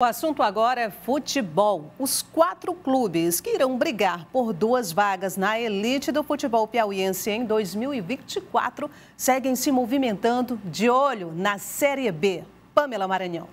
O assunto agora é futebol. Os quatro clubes que irão brigar por duas vagas na elite do futebol piauiense em 2024 seguem se movimentando de olho na Série B. Pamela Maranhão.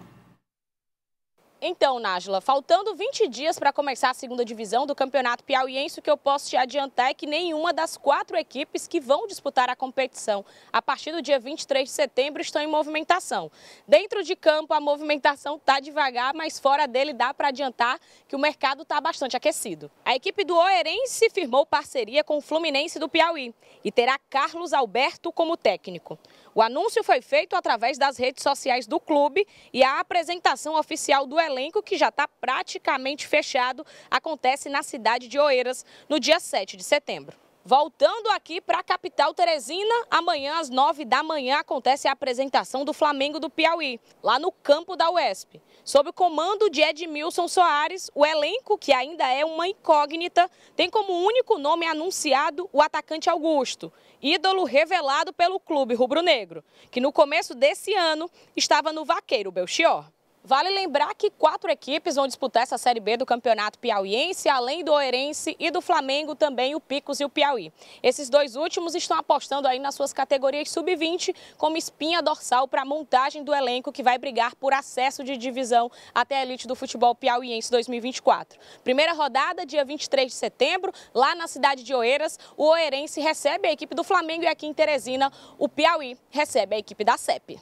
Então, Nájila, faltando 20 dias para começar a segunda divisão do Campeonato Piauiense, o que eu posso te adiantar é que nenhuma das quatro equipes que vão disputar a competição a partir do dia 23 de setembro estão em movimentação. Dentro de campo, a movimentação está devagar, mas fora dele dá para adiantar que o mercado está bastante aquecido. A equipe do Oerense firmou parceria com o Fluminense do Piauí e terá Carlos Alberto como técnico. O anúncio foi feito através das redes sociais do clube e a apresentação oficial do elenco, que já está praticamente fechado, acontece na cidade de Oeiras no dia 7 de setembro. Voltando aqui para a capital Teresina, amanhã às 9 da manhã acontece a apresentação do Flamengo do Piauí, lá no campo da UESP. Sob o comando de Edmilson Soares, o elenco, que ainda é uma incógnita, tem como único nome anunciado o atacante Augusto, ídolo revelado pelo clube rubro-negro, que no começo desse ano estava no Vaqueiro Belchior. Vale lembrar que quatro equipes vão disputar essa Série B do Campeonato Piauiense, além do Oerense e do Flamengo, também o Picos e o Piauí. Esses dois últimos estão apostando aí nas suas categorias sub-20 como espinha dorsal para a montagem do elenco que vai brigar por acesso de divisão até a elite do futebol piauiense 2024. Primeira rodada, dia 23 de setembro, lá na cidade de Oeiras, o Oerense recebe a equipe do Flamengo e aqui em Teresina, o Piauí recebe a equipe da CEP.